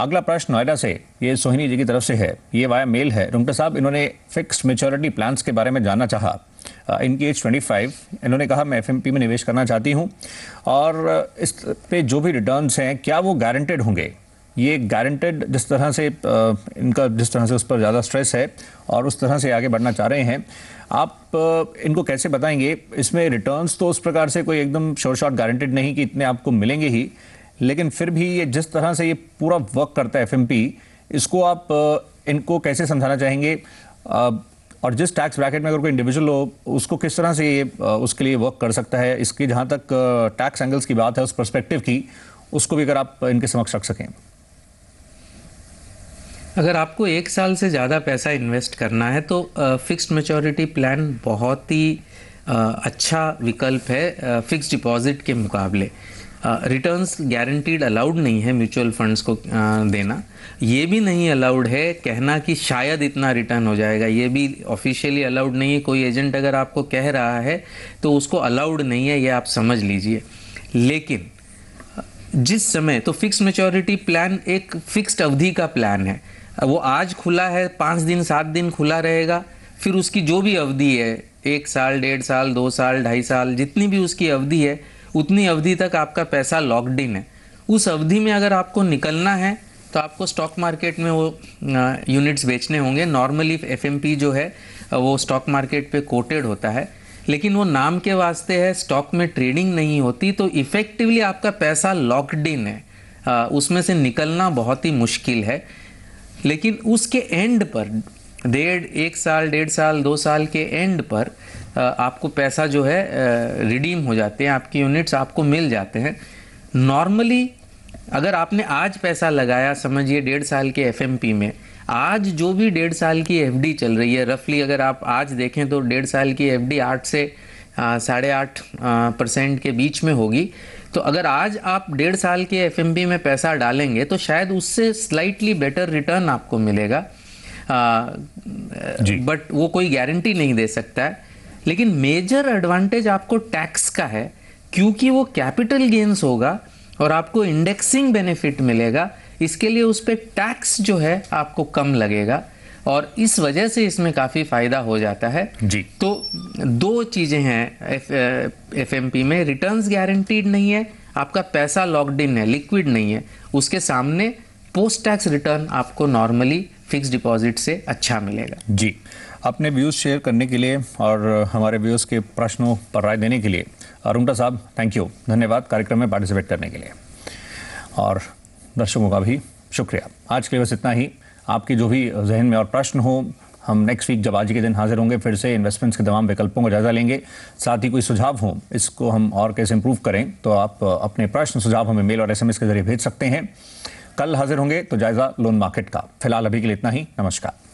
अगला प्रश्न नोएडा से ये सोहिनी जी की तरफ से है ये वाया मेल है रुमटा साहब इन्होंने फिक्स मेच्योरिटी प्लान्स के बारे में जानना चाहा इनकी एज 25 इन्होंने कहा मैं एफ में निवेश करना चाहती हूँ और इस पे जो भी रिटर्न्स हैं क्या वो गारंटेड होंगे ये गारंटेड जिस तरह से इनका जिस तरह से उस पर ज़्यादा स्ट्रेस है और उस तरह से आगे बढ़ना चाह रहे हैं आप इनको कैसे बताएंगे इसमें रिटर्न्स तो उस प्रकार से कोई एकदम शॉर्ट शॉर्ट गारंटेड नहीं कि इतने आपको मिलेंगे ही लेकिन फिर भी ये जिस तरह से ये पूरा वर्क करता है एफ इसको आप इनको कैसे समझाना चाहेंगे और जिस टैक्स ब्रैकेट में अगर कोई इंडिविजुअल हो उसको किस तरह से ये उसके लिए वर्क कर सकता है इसकी जहाँ तक टैक्स एंगल्स की बात है उस परस्पेक्टिव की उसको भी अगर आप इनके समक्ष रख सकें अगर आपको एक साल से ज़्यादा पैसा इन्वेस्ट करना है तो फिक्स्ड मेचोरिटी प्लान बहुत ही अच्छा विकल्प है फिक्स्ड डिपॉजिट के मुकाबले रिटर्न्स गारंटीड अलाउड नहीं है म्यूचुअल फंड्स को देना ये भी नहीं अलाउड है कहना कि शायद इतना रिटर्न हो जाएगा ये भी ऑफिशियली अलाउड नहीं है कोई एजेंट अगर आपको कह रहा है तो उसको अलाउड नहीं है ये आप समझ लीजिए लेकिन जिस समय तो फिक्स मेचोरिटी प्लान एक फिक्स्ड अवधि का प्लान है वो आज खुला है पाँच दिन सात दिन खुला रहेगा फिर उसकी जो भी अवधि है एक साल डेढ़ साल दो साल ढाई साल जितनी भी उसकी अवधि है उतनी अवधि तक आपका पैसा लॉकड इन है उस अवधि में अगर आपको निकलना है तो आपको स्टॉक मार्केट में वो यूनिट्स बेचने होंगे नॉर्मली एफ जो है वो स्टॉक मार्केट पे कोटेड होता है लेकिन वो नाम के वास्ते है स्टॉक में ट्रेडिंग नहीं होती तो इफ़ेक्टिवली आपका पैसा लॉकड इन है आ, उसमें से निकलना बहुत ही मुश्किल है लेकिन उसके एंड पर डेढ़ एक साल डेढ़ साल दो साल के एंड पर आपको पैसा जो है रिडीम हो जाते हैं आपकी यूनिट्स आपको मिल जाते हैं नॉर्मली अगर आपने आज पैसा लगाया समझिए डेढ़ साल के एफ में आज जो भी डेढ़ साल की एफ चल रही है रफली अगर आप आज देखें तो डेढ़ साल की एफ डी आठ से साढ़े आठ परसेंट के बीच में होगी तो अगर आज आप डेढ़ साल के एफ में पैसा डालेंगे तो शायद उससे स्लाइटली बेटर रिटर्न आपको मिलेगा बट वो कोई गारंटी नहीं दे सकता है लेकिन मेजर एडवांटेज आपको टैक्स का है क्योंकि वो कैपिटल गेन्स होगा और आपको इंडेक्सिंग बेनिफिट मिलेगा इसके लिए उस पर टैक्स जो है आपको कम लगेगा और इस वजह से इसमें काफ़ी फ़ायदा हो जाता है जी तो दो चीज़ें हैं एफ एम पी में रिटर्न गारंटीड नहीं है आपका पैसा लॉकड इन है लिक्विड नहीं है उसके सामने पोस्ट टैक्स रिटर्न आपको नॉर्मली फिक्स डिपॉजिट से अच्छा मिलेगा जी अपने व्यूज़ शेयर करने के लिए और हमारे व्यूज़ के प्रश्नों पर राय देने के लिए अरुणा साहब थैंक यू धन्यवाद कार्यक्रम में पार्टिसिपेट करने के लिए और दर्शकों का भी शुक्रिया आज के लिए बस इतना ही आपके जो भी जहन में और प्रश्न हो हम नेक्स्ट वीक जब आज के दिन हाजिर होंगे फिर से इन्वेस्टमेंट्स के तमाम विकल्पों का जायजा लेंगे साथ ही कोई सुझाव हो इसको हम और कैसे इम्प्रूव करें तो आप अपने प्रश्न सुझाव हमें मेल और एसएमएस के जरिए भेज सकते हैं कल हाजिर होंगे तो जायजा लोन मार्केट का फिलहाल अभी के लिए इतना ही नमस्कार